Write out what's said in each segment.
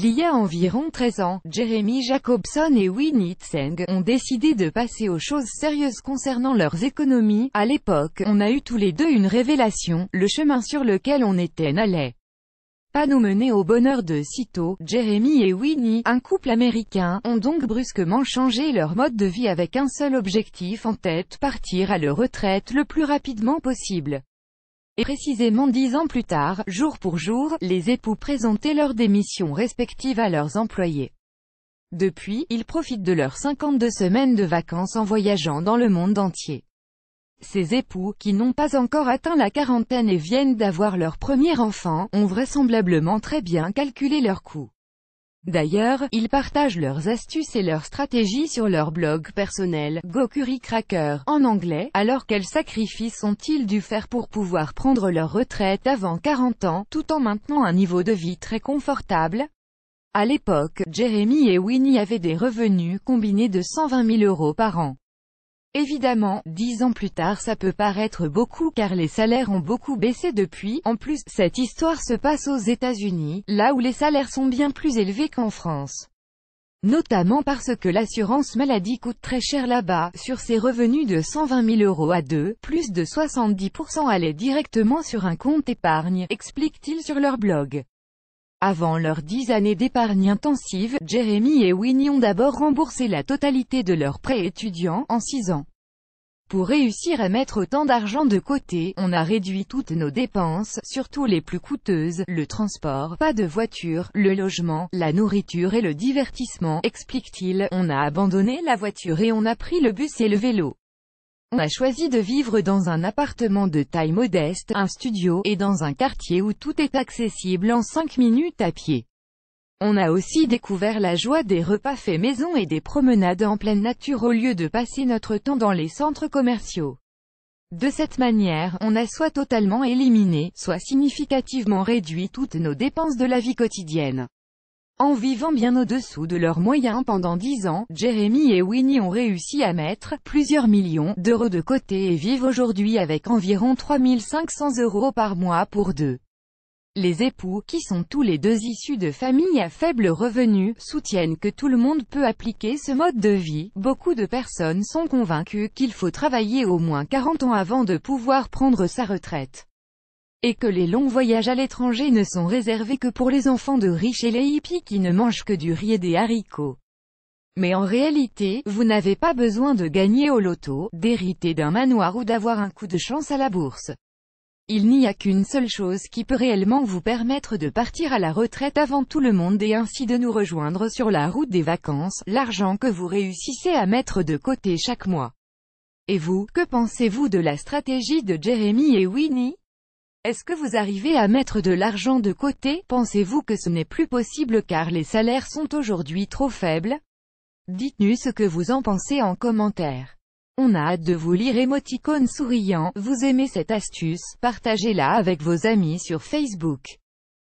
Il y a environ 13 ans, Jeremy Jacobson et Winnie Tseng ont décidé de passer aux choses sérieuses concernant leurs économies. À l'époque, on a eu tous les deux une révélation, le chemin sur lequel on était n'allait pas nous mener au bonheur de sitôt. Jeremy et Winnie, un couple américain, ont donc brusquement changé leur mode de vie avec un seul objectif en tête, partir à leur retraite le plus rapidement possible. Et précisément dix ans plus tard, jour pour jour, les époux présentaient leurs démissions respectives à leurs employés. Depuis, ils profitent de leurs 52 semaines de vacances en voyageant dans le monde entier. Ces époux, qui n'ont pas encore atteint la quarantaine et viennent d'avoir leur premier enfant, ont vraisemblablement très bien calculé leurs coûts. D'ailleurs, ils partagent leurs astuces et leurs stratégies sur leur blog personnel, Gokuri Cracker, en anglais, alors quels sacrifices ont-ils dû faire pour pouvoir prendre leur retraite avant 40 ans, tout en maintenant un niveau de vie très confortable À l'époque, Jeremy et Winnie avaient des revenus combinés de 120 000 euros par an. Évidemment, dix ans plus tard ça peut paraître beaucoup car les salaires ont beaucoup baissé depuis, en plus, cette histoire se passe aux États-Unis, là où les salaires sont bien plus élevés qu'en France. Notamment parce que l'assurance maladie coûte très cher là-bas, sur ses revenus de 120 000 euros à deux, plus de 70% allaient directement sur un compte épargne, explique-t-il sur leur blog. Avant leurs dix années d'épargne intensive, Jeremy et Winnie ont d'abord remboursé la totalité de leurs prêts étudiants, en six ans. Pour réussir à mettre autant d'argent de côté, on a réduit toutes nos dépenses, surtout les plus coûteuses, le transport, pas de voiture, le logement, la nourriture et le divertissement, explique-t-il, on a abandonné la voiture et on a pris le bus et le vélo. On a choisi de vivre dans un appartement de taille modeste, un studio, et dans un quartier où tout est accessible en 5 minutes à pied. On a aussi découvert la joie des repas faits maison et des promenades en pleine nature au lieu de passer notre temps dans les centres commerciaux. De cette manière, on a soit totalement éliminé, soit significativement réduit toutes nos dépenses de la vie quotidienne. En vivant bien au-dessous de leurs moyens pendant 10 ans, Jeremy et Winnie ont réussi à mettre plusieurs millions d'euros de côté et vivent aujourd'hui avec environ 3500 euros par mois pour deux. Les époux, qui sont tous les deux issus de familles à faible revenu, soutiennent que tout le monde peut appliquer ce mode de vie. Beaucoup de personnes sont convaincues qu'il faut travailler au moins 40 ans avant de pouvoir prendre sa retraite et que les longs voyages à l'étranger ne sont réservés que pour les enfants de riches et les hippies qui ne mangent que du riz et des haricots. Mais en réalité, vous n'avez pas besoin de gagner au loto, d'hériter d'un manoir ou d'avoir un coup de chance à la bourse. Il n'y a qu'une seule chose qui peut réellement vous permettre de partir à la retraite avant tout le monde et ainsi de nous rejoindre sur la route des vacances, l'argent que vous réussissez à mettre de côté chaque mois. Et vous, que pensez-vous de la stratégie de Jeremy et Winnie est-ce que vous arrivez à mettre de l'argent de côté Pensez-vous que ce n'est plus possible car les salaires sont aujourd'hui trop faibles Dites-nous ce que vous en pensez en commentaire. On a hâte de vous lire émoticône souriant, vous aimez cette astuce, partagez-la avec vos amis sur Facebook.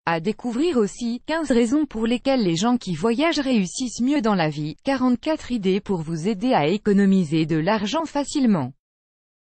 À découvrir aussi, 15 raisons pour lesquelles les gens qui voyagent réussissent mieux dans la vie, 44 idées pour vous aider à économiser de l'argent facilement.